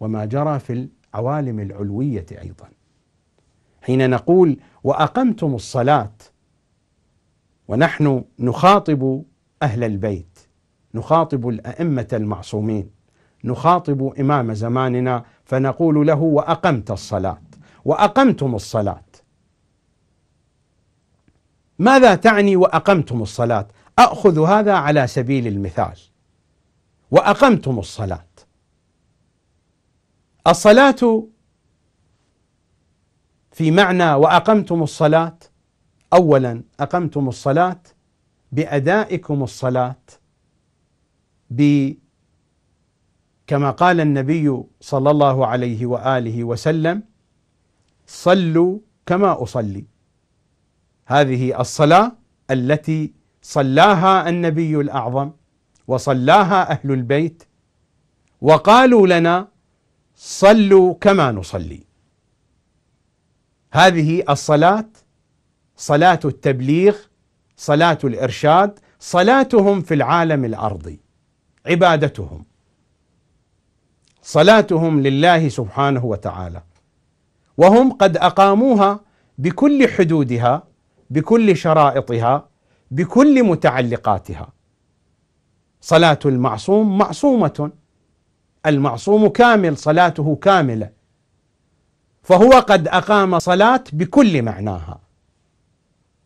وما جرى في العوالم العلويه ايضا حين نقول واقمتم الصلاه ونحن نخاطب اهل البيت نخاطب الائمه المعصومين نخاطب امام زماننا فنقول له واقمت الصلاه واقمتم الصلاه ماذا تعني واقمتم الصلاه اخذ هذا على سبيل المثال واقمتم الصلاه الصلاة في معنى وأقمتم الصلاة أولا أقمتم الصلاة بأدائكم الصلاة ب كما قال النبي صلى الله عليه وآله وسلم صلوا كما أصلي هذه الصلاة التي صلاها النبي الأعظم وصلاها أهل البيت وقالوا لنا صلوا كما نصلي هذه الصلاه صلاه التبليغ صلاه الارشاد صلاتهم في العالم الارضي عبادتهم صلاتهم لله سبحانه وتعالى وهم قد اقاموها بكل حدودها بكل شرائطها بكل متعلقاتها صلاه المعصوم معصومه المعصوم كامل صلاته كامله فهو قد اقام صلاه بكل معناها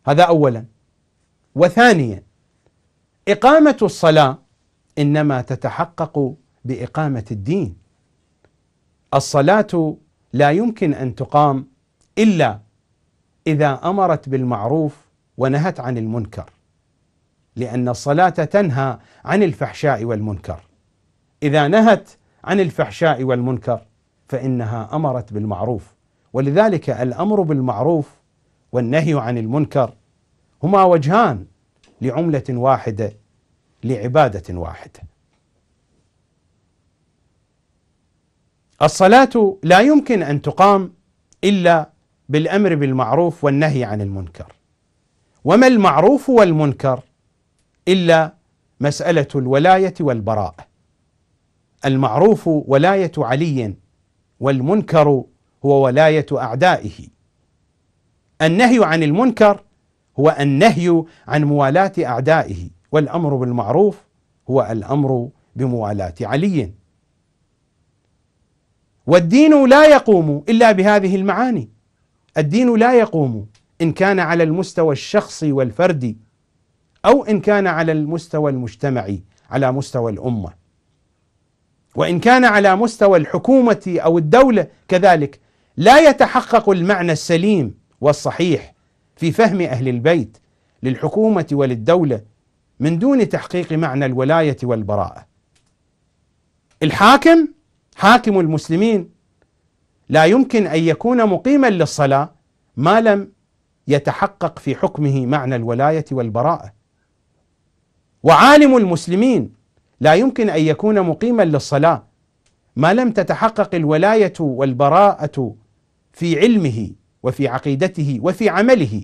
هذا اولا وثانيا اقامه الصلاه انما تتحقق باقامه الدين الصلاه لا يمكن ان تقام الا اذا امرت بالمعروف ونهت عن المنكر لان الصلاه تنهى عن الفحشاء والمنكر اذا نهت عن الفحشاء والمنكر فانها امرت بالمعروف ولذلك الامر بالمعروف والنهي عن المنكر هما وجهان لعمله واحده لعباده واحده الصلاه لا يمكن ان تقام الا بالامر بالمعروف والنهي عن المنكر وما المعروف والمنكر الا مساله الولايه والبراءه المعروف ولاية علي والمنكر هو ولاية أعدائه. النهي عن المنكر هو النهي عن موالاة أعدائه والأمر بالمعروف هو الأمر بموالاة علي. والدين لا يقوم إلا بهذه المعاني. الدين لا يقوم إن كان على المستوى الشخصي والفردي أو إن كان على المستوى المجتمعي على مستوى الأمة. وإن كان على مستوى الحكومة أو الدولة كذلك لا يتحقق المعنى السليم والصحيح في فهم أهل البيت للحكومة وللدولة من دون تحقيق معنى الولاية والبراءة. الحاكم حاكم المسلمين لا يمكن أن يكون مقيما للصلاة ما لم يتحقق في حكمه معنى الولاية والبراءة. وعالم المسلمين لا يمكن أن يكون مقيما للصلاة ما لم تتحقق الولاية والبراءة في علمه وفي عقيدته وفي عمله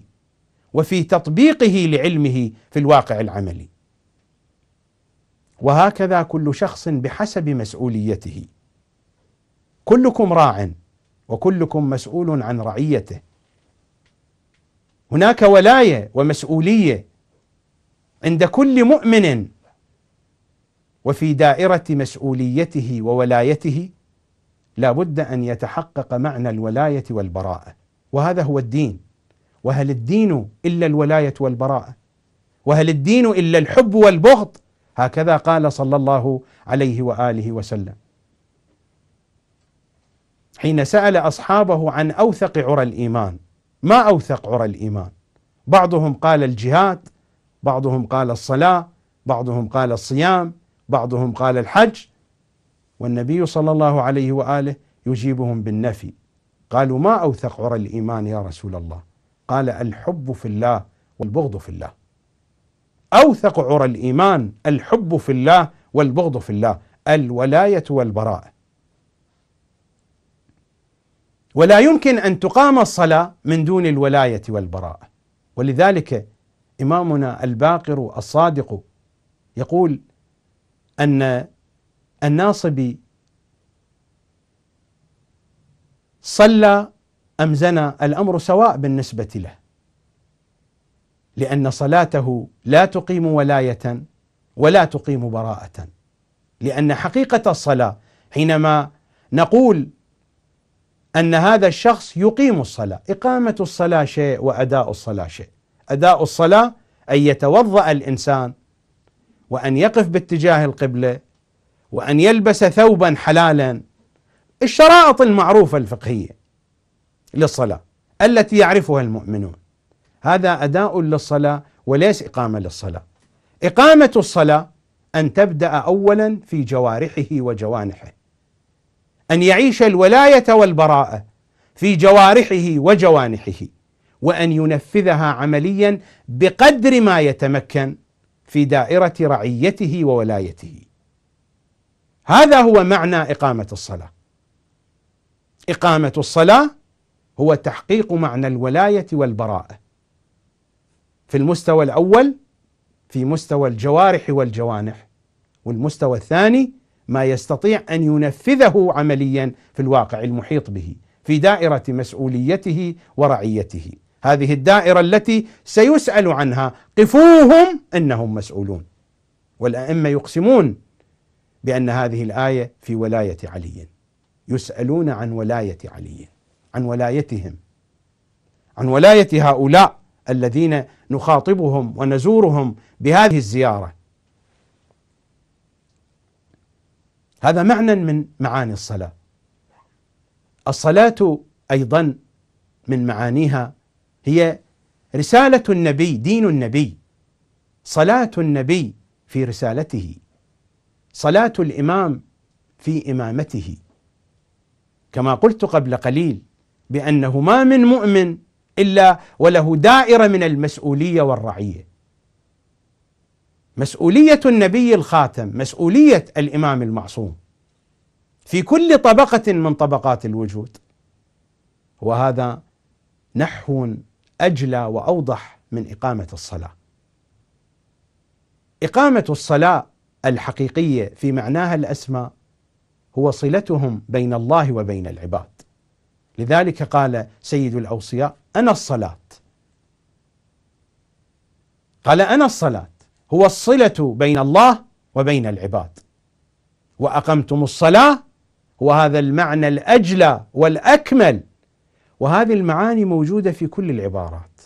وفي تطبيقه لعلمه في الواقع العملي وهكذا كل شخص بحسب مسؤوليته كلكم راع وكلكم مسؤول عن رعيته هناك ولايه ومسؤوليه عند كل مؤمن وفي دائرة مسؤوليته وولايته لا بد أن يتحقق معنى الولاية والبراءة وهذا هو الدين وهل الدين إلا الولاية والبراءة وهل الدين إلا الحب والبغض هكذا قال صلى الله عليه وآله وسلم حين سأل أصحابه عن أوثق عرى الإيمان ما أوثق عرى الإيمان بعضهم قال الجهاد بعضهم قال الصلاة بعضهم قال الصيام بعضهم قال الحج والنبي صلى الله عليه واله يجيبهم بالنفي قالوا ما اوثق عرى الايمان يا رسول الله قال الحب في الله والبغض في الله اوثق عرى الايمان الحب في الله والبغض في الله الولايه والبراءه ولا يمكن ان تقام الصلاه من دون الولايه والبراءه ولذلك امامنا الباقر الصادق يقول أن الناصبي صلى أم زنى الأمر سواء بالنسبة له لأن صلاته لا تقيم ولاية ولا تقيم براءة لأن حقيقة الصلاة حينما نقول أن هذا الشخص يقيم الصلاة إقامة الصلاة شيء وأداء الصلاة شيء أداء الصلاة أن يتوضأ الإنسان وأن يقف باتجاه القبلة وأن يلبس ثوبا حلالا الشرائط المعروفة الفقهية للصلاة التي يعرفها المؤمنون هذا أداء للصلاة وليس إقامة للصلاة إقامة الصلاة أن تبدأ أولا في جوارحه وجوانحه أن يعيش الولاية والبراءة في جوارحه وجوانحه وأن ينفذها عمليا بقدر ما يتمكن في دائرة رعيته وولايته. هذا هو معنى إقامة الصلاة. إقامة الصلاة هو تحقيق معنى الولاية والبراءة. في المستوى الأول في مستوى الجوارح والجوانح، والمستوى الثاني ما يستطيع أن ينفذه عمليا في الواقع المحيط به في دائرة مسؤوليته ورعيته. هذه الدائرة التي سيسأل عنها قفوهم إنهم مسؤولون والأئمة يقسمون بأن هذه الآية في ولاية علي يسألون عن ولاية علي عن ولايتهم عن ولاية هؤلاء الذين نخاطبهم ونزورهم بهذه الزيارة هذا معنى من معاني الصلاة الصلاة أيضا من معانيها هي رسالة النبي دين النبي صلاة النبي في رسالته صلاة الإمام في إمامته كما قلت قبل قليل بأنه ما من مؤمن إلا وله دائرة من المسؤولية والرعية مسؤولية النبي الخاتم مسؤولية الإمام المعصوم في كل طبقة من طبقات الوجود وهذا نحو اجلى واوضح من اقامه الصلاه. اقامه الصلاه الحقيقيه في معناها الاسمى هو صلتهم بين الله وبين العباد. لذلك قال سيد الاوصياء: انا الصلاه. قال انا الصلاه هو الصله بين الله وبين العباد. واقمتم الصلاه وهذا المعنى الاجلى والاكمل وهذه المعاني موجودة في كل العبارات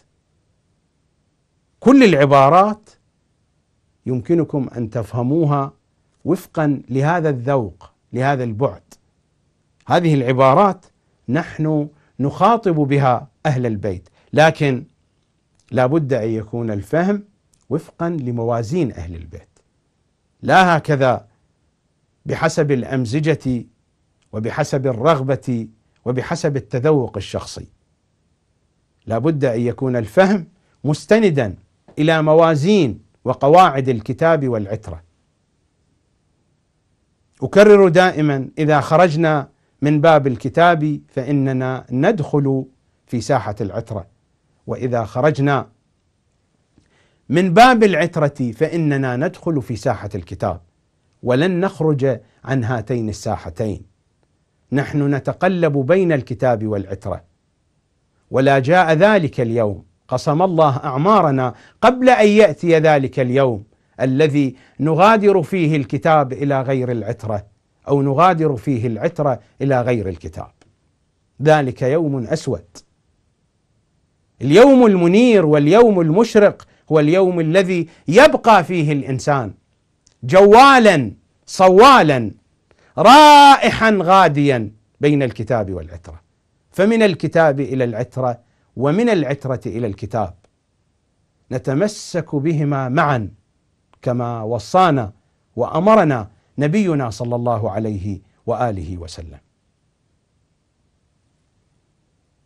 كل العبارات يمكنكم أن تفهموها وفقا لهذا الذوق لهذا البعد هذه العبارات نحن نخاطب بها أهل البيت لكن لا بد أن يكون الفهم وفقا لموازين أهل البيت لا هكذا بحسب الأمزجة وبحسب الرغبة وبحسب التذوق الشخصي لابد ان يكون الفهم مستندا الى موازين وقواعد الكتاب والعتره اكرر دائما اذا خرجنا من باب الكتاب فاننا ندخل في ساحه العتره واذا خرجنا من باب العتره فاننا ندخل في ساحه الكتاب ولن نخرج عن هاتين الساحتين نحن نتقلب بين الكتاب والعتره ولا جاء ذلك اليوم قسم الله اعمارنا قبل ان ياتي ذلك اليوم الذي نغادر فيه الكتاب الى غير العتره او نغادر فيه العتره الى غير الكتاب ذلك يوم اسود اليوم المنير واليوم المشرق هو اليوم الذي يبقى فيه الانسان جوالا صوالا رائحا غاديا بين الكتاب والعتره فمن الكتاب الى العتره ومن العتره الى الكتاب نتمسك بهما معا كما وصانا وامرنا نبينا صلى الله عليه واله وسلم